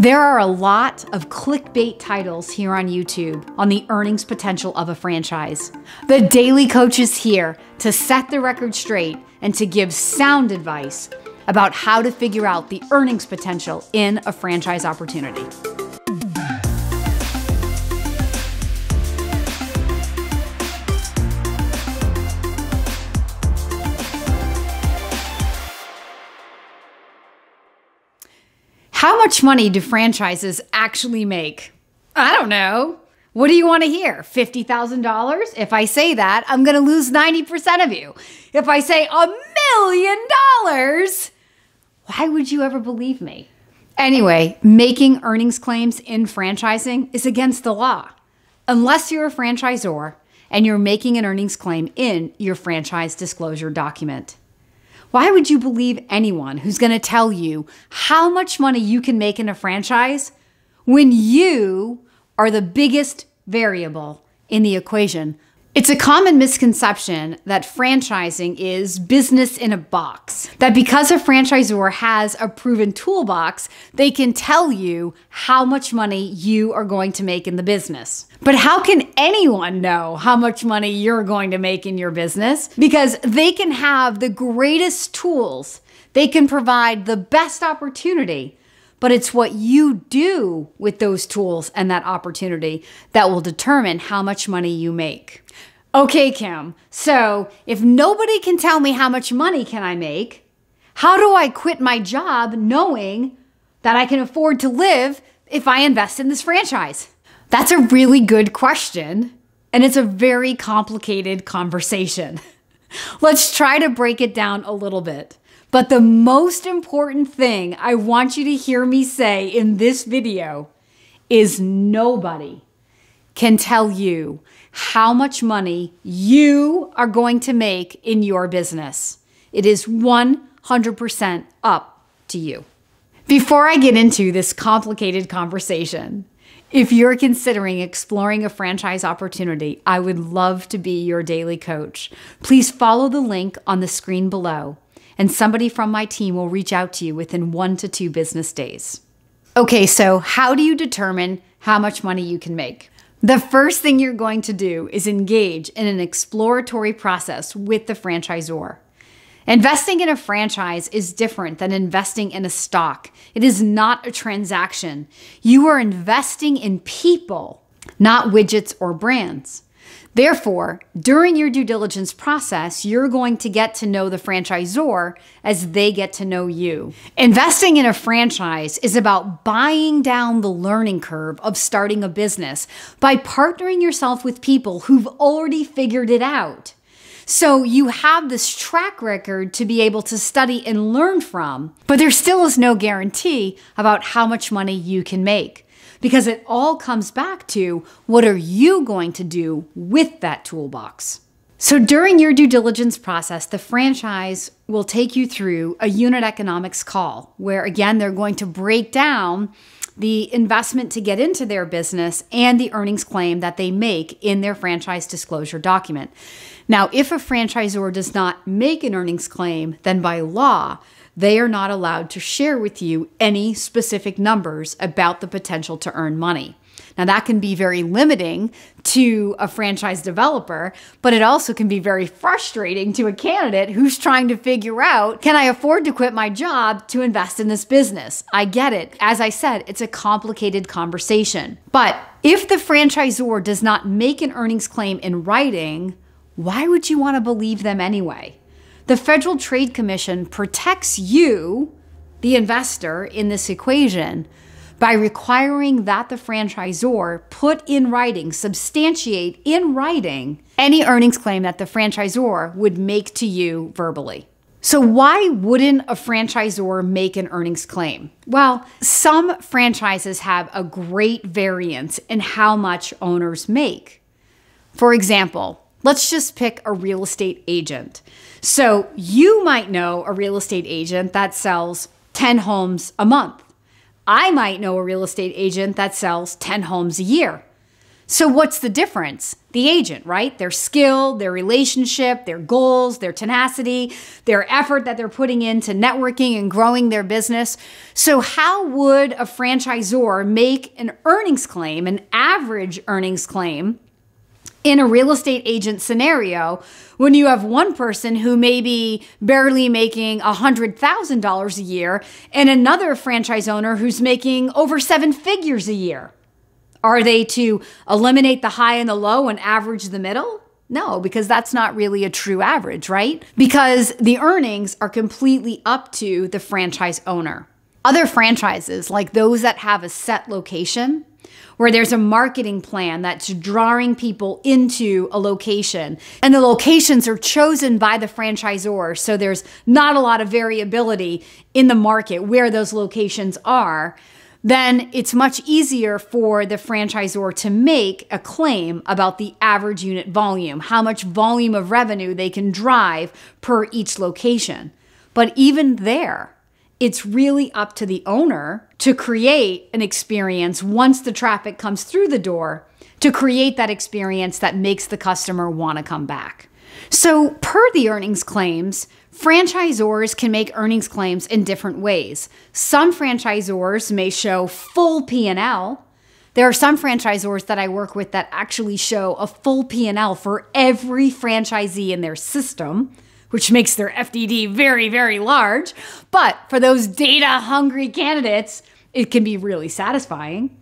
There are a lot of clickbait titles here on YouTube on the earnings potential of a franchise. The Daily Coach is here to set the record straight and to give sound advice about how to figure out the earnings potential in a franchise opportunity. How much money do franchises actually make? I don't know. What do you want to hear? $50,000? If I say that, I'm going to lose 90% of you. If I say a million dollars, why would you ever believe me? Anyway, making earnings claims in franchising is against the law. Unless you're a franchisor and you're making an earnings claim in your franchise disclosure document. Why would you believe anyone who's going to tell you how much money you can make in a franchise when you are the biggest variable in the equation it's a common misconception that franchising is business in a box. That because a franchisor has a proven toolbox, they can tell you how much money you are going to make in the business. But how can anyone know how much money you're going to make in your business? Because they can have the greatest tools, they can provide the best opportunity but it's what you do with those tools and that opportunity that will determine how much money you make. Okay, Kim, so if nobody can tell me how much money can I make, how do I quit my job knowing that I can afford to live if I invest in this franchise? That's a really good question, and it's a very complicated conversation. Let's try to break it down a little bit. But the most important thing I want you to hear me say in this video is nobody can tell you how much money you are going to make in your business. It is 100% up to you. Before I get into this complicated conversation, if you're considering exploring a franchise opportunity, I would love to be your daily coach. Please follow the link on the screen below and somebody from my team will reach out to you within one to two business days. Okay, so how do you determine how much money you can make? The first thing you're going to do is engage in an exploratory process with the franchisor. Investing in a franchise is different than investing in a stock. It is not a transaction. You are investing in people, not widgets or brands. Therefore, during your due diligence process, you're going to get to know the franchisor as they get to know you. Investing in a franchise is about buying down the learning curve of starting a business by partnering yourself with people who've already figured it out. So you have this track record to be able to study and learn from, but there still is no guarantee about how much money you can make because it all comes back to what are you going to do with that toolbox? So during your due diligence process, the franchise will take you through a unit economics call where, again, they're going to break down the investment to get into their business and the earnings claim that they make in their franchise disclosure document. Now, if a franchisor does not make an earnings claim, then by law, they are not allowed to share with you any specific numbers about the potential to earn money. Now, that can be very limiting to a franchise developer, but it also can be very frustrating to a candidate who's trying to figure out can I afford to quit my job to invest in this business? I get it. As I said, it's a complicated conversation. But if the franchisor does not make an earnings claim in writing, why would you want to believe them anyway? The Federal Trade Commission protects you, the investor, in this equation by requiring that the franchisor put in writing, substantiate in writing, any earnings claim that the franchisor would make to you verbally. So, why wouldn't a franchisor make an earnings claim? Well, some franchises have a great variance in how much owners make. For example, Let's just pick a real estate agent. So you might know a real estate agent that sells 10 homes a month. I might know a real estate agent that sells 10 homes a year. So, what's the difference? The agent, right? Their skill, their relationship, their goals, their tenacity, their effort that they're putting into networking and growing their business. So, how would a franchisor make an earnings claim, an average earnings claim in a real estate agent scenario when you have one person who may be barely making $100,000 a year and another franchise owner who's making over seven figures a year? Are they to eliminate the high and the low and average the middle? No, because that's not really a true average, right? Because the earnings are completely up to the franchise owner. Other franchises, like those that have a set location, where there's a marketing plan that's drawing people into a location. And the locations are chosen by the franchisor. So there's not a lot of variability in the market where those locations are. Then it's much easier for the franchisor to make a claim about the average unit volume, how much volume of revenue they can drive per each location. But even there, it's really up to the owner to create an experience once the traffic comes through the door to create that experience that makes the customer want to come back. So, per the earnings claims, franchisors can make earnings claims in different ways. Some franchisors may show full P&L. There are some franchisors that I work with that actually show a full P&L for every franchisee in their system which makes their FDD very, very large. But for those data hungry candidates, it can be really satisfying.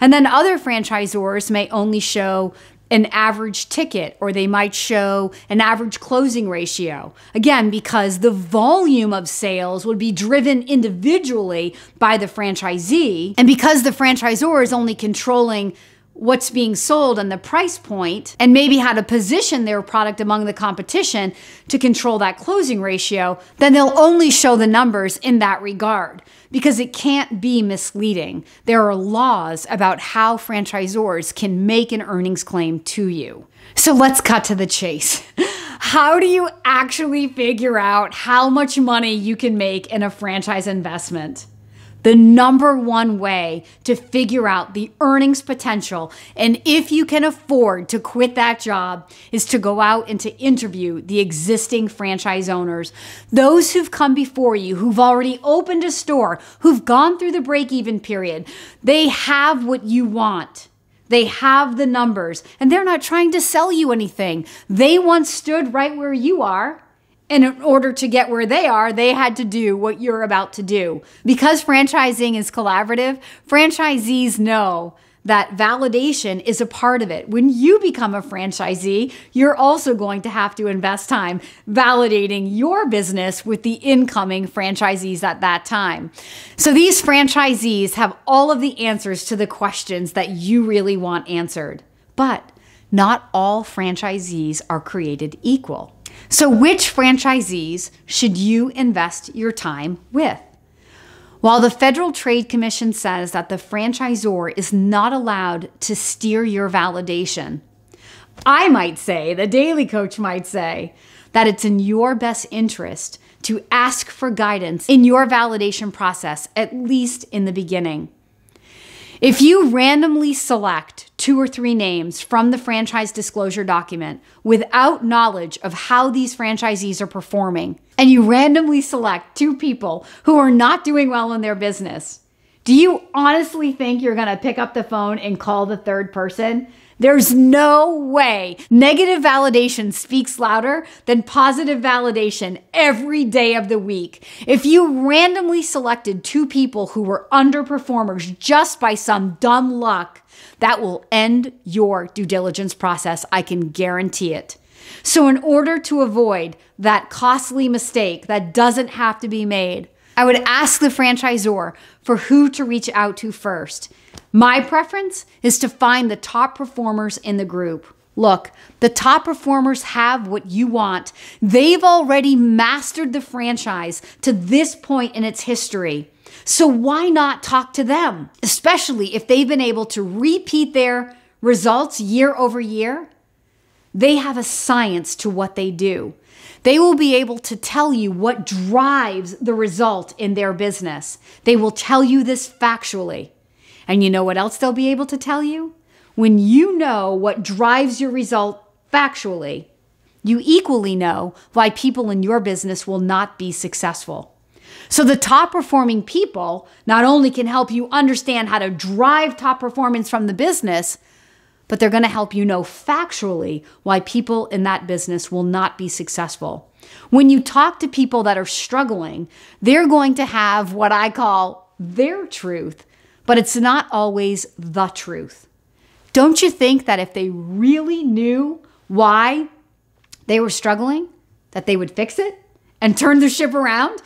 And then other franchisors may only show an average ticket or they might show an average closing ratio. Again, because the volume of sales would be driven individually by the franchisee. And because the franchisor is only controlling what's being sold and the price point, and maybe how to position their product among the competition to control that closing ratio, then they'll only show the numbers in that regard because it can't be misleading. There are laws about how franchisors can make an earnings claim to you. So let's cut to the chase. How do you actually figure out how much money you can make in a franchise investment? the number one way to figure out the earnings potential and if you can afford to quit that job is to go out and to interview the existing franchise owners, those who've come before you, who've already opened a store, who've gone through the break even period. They have what you want. They have the numbers and they're not trying to sell you anything. They once stood right where you are and in order to get where they are, they had to do what you're about to do. Because franchising is collaborative, franchisees know that validation is a part of it. When you become a franchisee, you're also going to have to invest time validating your business with the incoming franchisees at that time. So these franchisees have all of the answers to the questions that you really want answered. But not all franchisees are created equal. So, which franchisees should you invest your time with? While the Federal Trade Commission says that the franchisor is not allowed to steer your validation, I might say, the Daily Coach might say, that it's in your best interest to ask for guidance in your validation process, at least in the beginning. If you randomly select two or three names from the franchise disclosure document without knowledge of how these franchisees are performing, and you randomly select two people who are not doing well in their business, do you honestly think you're going to pick up the phone and call the third person? There's no way. Negative validation speaks louder than positive validation every day of the week. If you randomly selected two people who were underperformers just by some dumb luck, that will end your due diligence process. I can guarantee it. So, in order to avoid that costly mistake that doesn't have to be made, I would ask the franchisor for who to reach out to first. My preference is to find the top performers in the group. Look, the top performers have what you want. They've already mastered the franchise to this point in its history. So why not talk to them? Especially if they've been able to repeat their results year over year. They have a science to what they do. They will be able to tell you what drives the result in their business. They will tell you this factually. And you know what else they'll be able to tell you? When you know what drives your result factually, you equally know why people in your business will not be successful. So, the top performing people not only can help you understand how to drive top performance from the business, but they're going to help you know factually why people in that business will not be successful. When you talk to people that are struggling, they're going to have what I call their truth, but it's not always the truth. Don't you think that if they really knew why they were struggling, that they would fix it and turn their ship around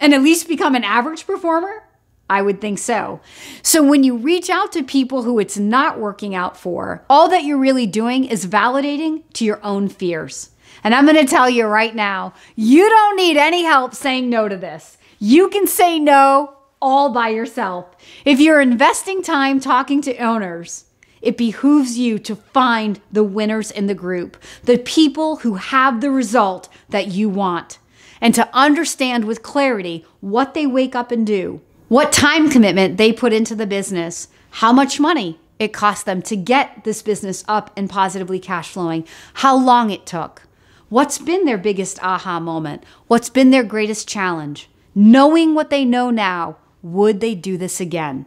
and at least become an average performer? I would think so. So when you reach out to people who it's not working out for, all that you're really doing is validating to your own fears. And I'm going to tell you right now, you don't need any help saying no to this. You can say no all by yourself. If you're investing time talking to owners, it behooves you to find the winners in the group, the people who have the result that you want, and to understand with clarity what they wake up and do what time commitment they put into the business, how much money it cost them to get this business up and positively cash flowing, how long it took, what's been their biggest aha moment, what's been their greatest challenge. Knowing what they know now, would they do this again?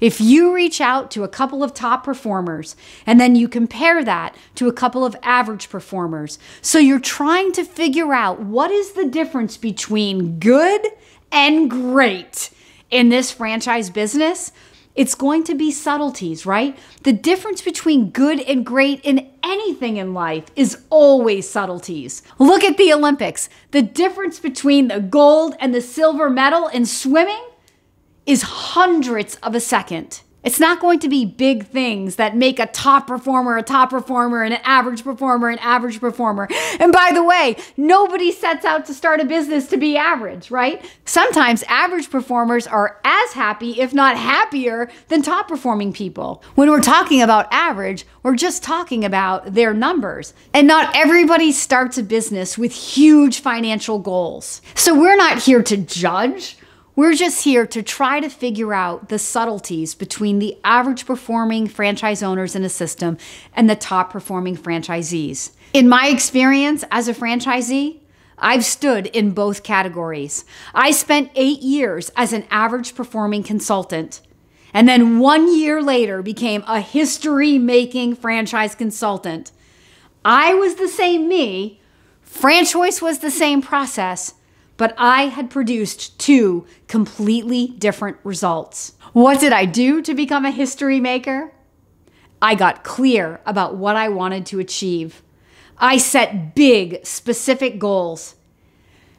If you reach out to a couple of top performers and then you compare that to a couple of average performers, so you're trying to figure out what is the difference between good and great in this franchise business, it's going to be subtleties, right? The difference between good and great in anything in life is always subtleties. Look at the Olympics. The difference between the gold and the silver medal in swimming is hundreds of a second. It's not going to be big things that make a top performer a top performer and an average performer an average performer. And by the way, nobody sets out to start a business to be average, right? Sometimes average performers are as happy, if not happier, than top performing people. When we're talking about average, we're just talking about their numbers. And not everybody starts a business with huge financial goals. So we're not here to judge. We're just here to try to figure out the subtleties between the average performing franchise owners in a system and the top performing franchisees. In my experience as a franchisee, I've stood in both categories. I spent eight years as an average performing consultant, and then one year later became a history making franchise consultant. I was the same me, franchise was the same process but I had produced two completely different results. What did I do to become a history maker? I got clear about what I wanted to achieve. I set big, specific goals,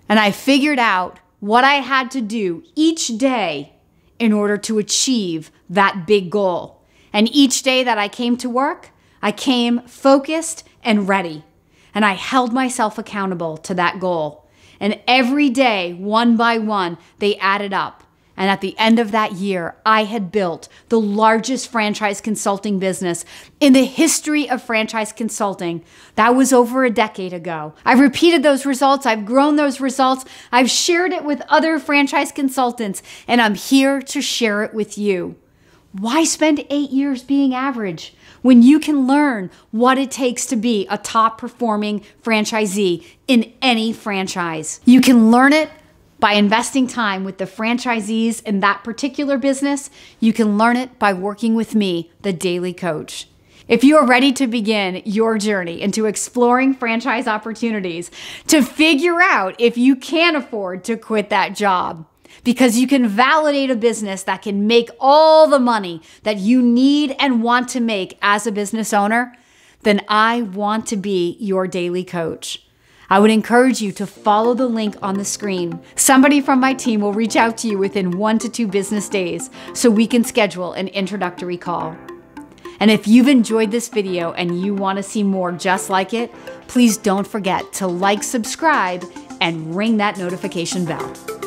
and I figured out what I had to do each day in order to achieve that big goal. And each day that I came to work, I came focused and ready, and I held myself accountable to that goal. And every day, one by one, they added up. And at the end of that year, I had built the largest franchise consulting business in the history of franchise consulting. That was over a decade ago. I've repeated those results, I've grown those results, I've shared it with other franchise consultants, and I'm here to share it with you. Why spend eight years being average? when you can learn what it takes to be a top performing franchisee in any franchise. You can learn it by investing time with the franchisees in that particular business. You can learn it by working with me, the Daily Coach. If you are ready to begin your journey into exploring franchise opportunities to figure out if you can afford to quit that job, because you can validate a business that can make all the money that you need and want to make as a business owner, then I want to be your daily coach. I would encourage you to follow the link on the screen. Somebody from my team will reach out to you within one to two business days so we can schedule an introductory call. And if you've enjoyed this video and you want to see more just like it, please don't forget to like, subscribe, and ring that notification bell.